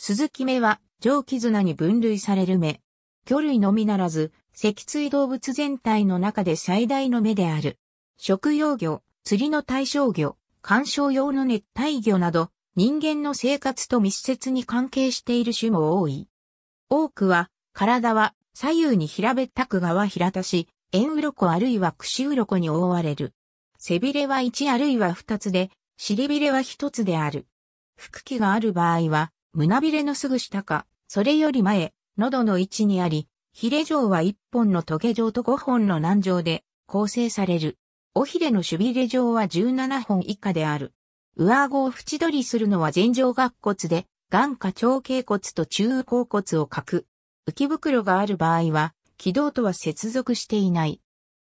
鈴木目は、上気綱に分類される目。魚類のみならず、脊椎動物全体の中で最大の目である。食用魚、釣りの対象魚、観賞用の熱帯魚など、人間の生活と密接に関係している種も多い。多くは、体は左右に平べったく側平たし、円鱗あるいは串鱗に覆われる。背びれは1あるいは2つで、尻びれは1つである。腹器がある場合は、胸びれのすぐ下か、それより前、喉の位置にあり、ヒレ状は1本の棘状と5本の軟状で構成される。尾ひれの守備れ状は17本以下である。上顎を縁取りするのは前上顎骨で、眼下長頸骨と中後骨を欠く。浮き袋がある場合は、軌道とは接続していない。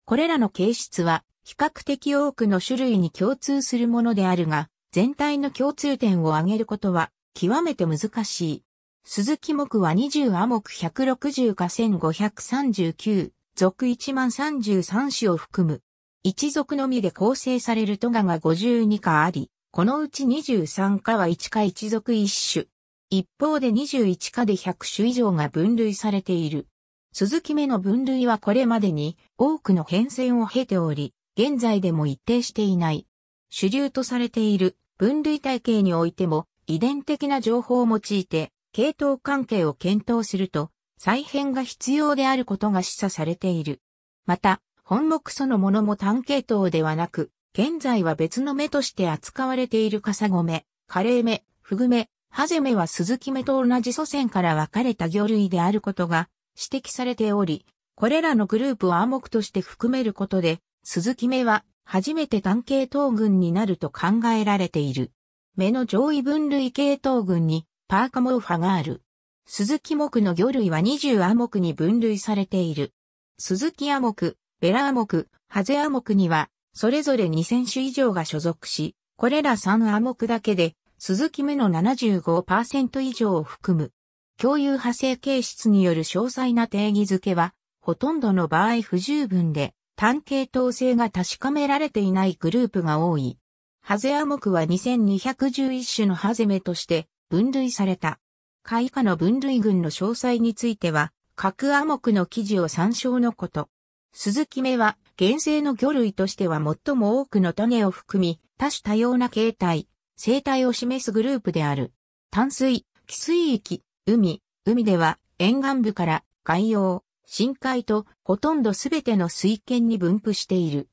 これらの形質は、比較的多くの種類に共通するものであるが、全体の共通点を挙げることは極めて難しい。鈴木木は20亜目160か1539、属1033種を含む。一族のみで構成されるトガが52かあり、このうち23かは1か一族一種。一方で21かで100種以上が分類されている。鈴木目の分類はこれまでに多くの変遷を経ており、現在でも一定していない。主流とされている分類体系においても、遺伝的な情報を用いて、系統関係を検討すると、再編が必要であることが示唆されている。また、本目そのものも単系統ではなく、現在は別の目として扱われているカサゴ目、カレー目、フグ目、ハゼ目は鈴木目と同じ祖先から分かれた魚類であることが指摘されており、これらのグループを暗黙として含めることで、鈴木目は初めて単系統群になると考えられている。目の上位分類系統群にパーカモーファがある。鈴木木の魚類は20亜目に分類されている。鈴木亜目、ベラ亜目、ハゼ亜目には、それぞれ2000種以上が所属し、これら3亜目だけで、鈴木目の75%以上を含む。共有派生形質による詳細な定義づけは、ほとんどの場合不十分で、単系統性が確かめられていないグループが多い。ハゼアモクは2211種のハゼメとして分類された。開花の分類群の詳細については、各アモクの記事を参照のこと。鈴木目は、原生の魚類としては最も多くの種を含み、多種多様な形態、生態を示すグループである。淡水、寄水域、海、海では沿岸部から海洋、深海とほとんどすべての水圏に分布している。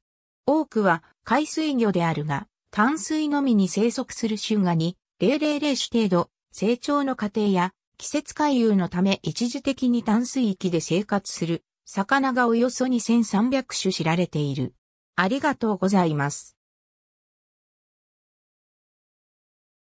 多くは海水魚であるが、淡水のみに生息する種ガに、000種程度、成長の過程や季節回遊のため一時的に淡水域で生活する魚がおよそ2300種知られている。ありがとうございます。